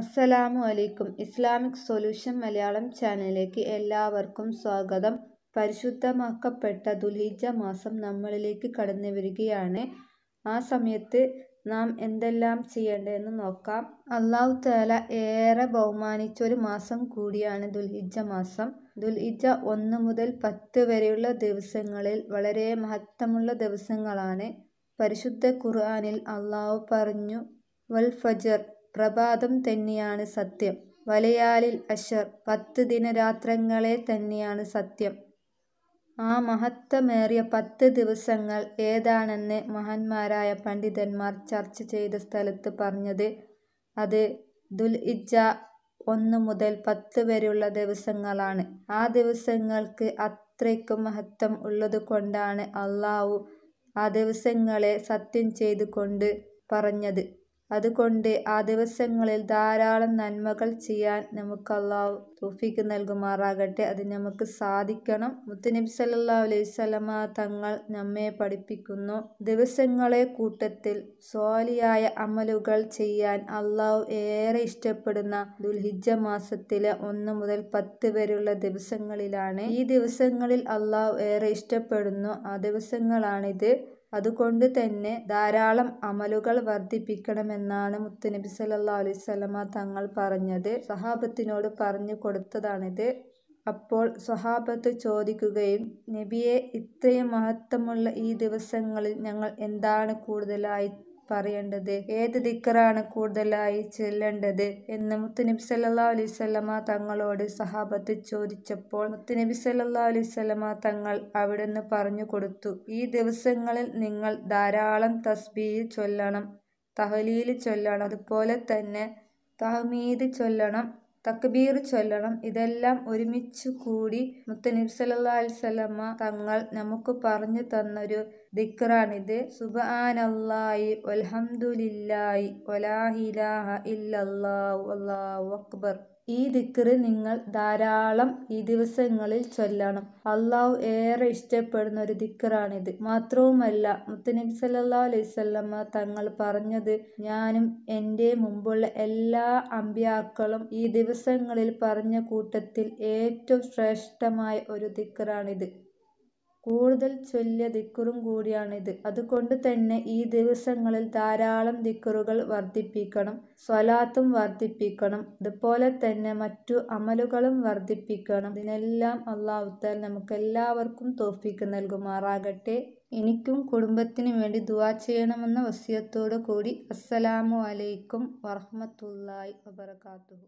അസ്സലാമു അലൈക്കും Islamic solution Malayalam ചാനലിലേക്ക് എല്ലാവർക്കും സ്വാഗതം പരിശുദ്ധമാക്കപ്പെട്ട ദുൽഹിജ മാസം നമ്മളിലേക്ക് കടന്നു വരികയാണ് ആ സമയത്ത് നാം എന്തെല്ലാം ചെയ്യേണ്ടതെന്ന് നോക്കാം അള്ളാഹു താല ഏറെ ബഹുമാനിച്ച ഒരു മാസം കൂടിയാണ് ദുൽഹിജ മാസം ദുൽഹിജ ഒന്ന് മുതൽ പത്ത് വരെയുള്ള ദിവസങ്ങളിൽ വളരെ മഹത്തമുള്ള ദിവസങ്ങളാണ് പരിശുദ്ധ ഖുർആാനിൽ അള്ളാഹു പറഞ്ഞു വൽ ഫജർ പ്രഭാതം തന്നെയാണ് സത്യം. വലയാലിൽ അശ്ശർ പത്ത് ദിനരാത്രങ്ങളെ തന്നെയാണ് സത്യം. ആ മഹത്വമേറിയ പത്ത് ദിവസങ്ങൾ ഏതാണെന്ന് മഹാന്മാരായ പണ്ഡിതന്മാർ ചർച്ച ചെയ്ത സ്ഥലത്ത് പറഞ്ഞത് അത് ഇജ ഒന്ന് മുതൽ പത്ത് വരെയുള്ള ദിവസങ്ങളാണ്. ആ ദിവസങ്ങൾക്ക് അത്രയ്ക്കും മഹത്വം ഉള്ളതുകൊണ്ടാണ് അല്ലാഹു ആ ദിവസങ്ങളെ സത്യം ചെയ്തുകൊണ്ട് പറഞ്ഞത്. അതുകൊണ്ട് ആ ദിവസങ്ങളിൽ ധാരാളം നന്മകൾ ചെയ്യാൻ നമുക്ക് അള്ളാഹു തോഫിക്ക് നൽകുമാറാകട്ടെ അത് നമുക്ക് സാധിക്കണം മുത്തനബി സല്ലാ അലൈഹി തങ്ങൾ നമ്മെ പഠിപ്പിക്കുന്നു ദിവസങ്ങളെ കൂട്ടത്തിൽ സ്വാലിയായ അമലുകൾ ചെയ്യാൻ അള്ളാഹു ഏറെ ഇഷ്ടപ്പെടുന്ന ദുൽഹിജ മാസത്തിലെ ഒന്ന് മുതൽ പത്ത് വരെയുള്ള ദിവസങ്ങളിലാണ് ഈ ദിവസങ്ങളിൽ അള്ളാഹു ഏറെ ഇഷ്ടപ്പെടുന്നു ആ ദിവസങ്ങളാണിത് അതുകൊണ്ട് തന്നെ ധാരാളം അമലുകൾ വർദ്ധിപ്പിക്കണമെന്നാണ് മുത്തുനബി സല്ലല്ലാഹു അലൈഹി വസല്ലമ തങ്ങൾ പറഞ്ഞത് സഹാബത്തിനോട് പറഞ്ഞു കൊടുത്തതാണിത് അപ്പോൾ സ്വഹാബത്ത് ചോദിക്കുകയും നബിയെ ഇത്രയും മഹത്വമുള്ള ഈ ദിവസങ്ങളിൽ ഞങ്ങൾ എന്താണ് കൂടുതലായി പറയേണ്ടത് ഏത് ദിക്കറാണ് കൂടുതലായി ചെല്ലേണ്ടത് എന്ന് മുത്തുനബി സല്ലാ അലൈവല്ലമ തങ്ങളോട് സഹാബത്ത് ചോദിച്ചപ്പോൾ മുത്തുനബി സല്ലാ അലൈവല്ലമ തങ്ങൾ അവിടുന്ന് പറഞ്ഞു കൊടുത്തു ഈ ദിവസങ്ങളിൽ നിങ്ങൾ ധാരാളം തസ്ബീഹ് ചൊല്ലണം തഹലീൽ ചൊല്ലണം അതുപോലെ തന്നെ തഹമീദ് ചൊല്ലണം തക്ബീർ ചൊല്ലണം ഇതെല്ലാം ഒരുമിച്ച് കൂടി മുത്തനബി സല്ലാ അലൈവല്ലമ തങ്ങൾ നമുക്ക് പറഞ്ഞു തന്നൊരു ദിക്റാണിത് സുബാനല്ലായി ഒൽഹംദുലില്ലായി ഒലാഹിലാഹ ഇല്ലല്ലാഹു അക്ബർ ഈ ദിക്റ് നിങ്ങൾ ധാരാളം ഈ ദിവസങ്ങളിൽ ചൊല്ലണം അള്ളാഹു ഏറെ ഇഷ്ടപ്പെടുന്ന ഒരു ദിക്കറാണിത് മാത്രവുമല്ല മുത്തനബി സല്ലാ അലൈവല്ലമ്മ തങ്ങൾ പറഞ്ഞത് ഞാനും എൻ്റെ മുമ്പുള്ള എല്ലാ അമ്പ്യാക്കളും ഈ ദിവസങ്ങളിൽ പറഞ്ഞ കൂട്ടത്തിൽ ഏറ്റവും ശ്രേഷ്ഠമായ ഒരു ദിക്കറാണിത് കൂടുതൽ ചൊല്ലിയ ദിക്കുറും കൂടിയാണിത്. അതുകൊണ്ട് തന്നെ ഈ ദിവസങ്ങളിൽ ധാരാളം ദിക്കുറുകൾ വർദ്ധിപ്പിക്കണം സ്വലാത്തും വർദ്ധിപ്പിക്കണം അതുപോലെ തന്നെ മറ്റു അമലുകളും വർദ്ധിപ്പിക്കണം ഇതിനെല്ലാം നമുക്ക് നമുക്കെല്ലാവർക്കും തോഫിക്ക് നൽകുമാറാകട്ടെ. എനിക്കും കുടുംബത്തിനു വേണ്ടി ദുആ ചെയ്യണമെന്ന വസ്യത്തോടു കൂടി അസ്സലാമു അലൈക്കും വറഹ്മത്തുള്ളാഹി വബറകാതുഹു.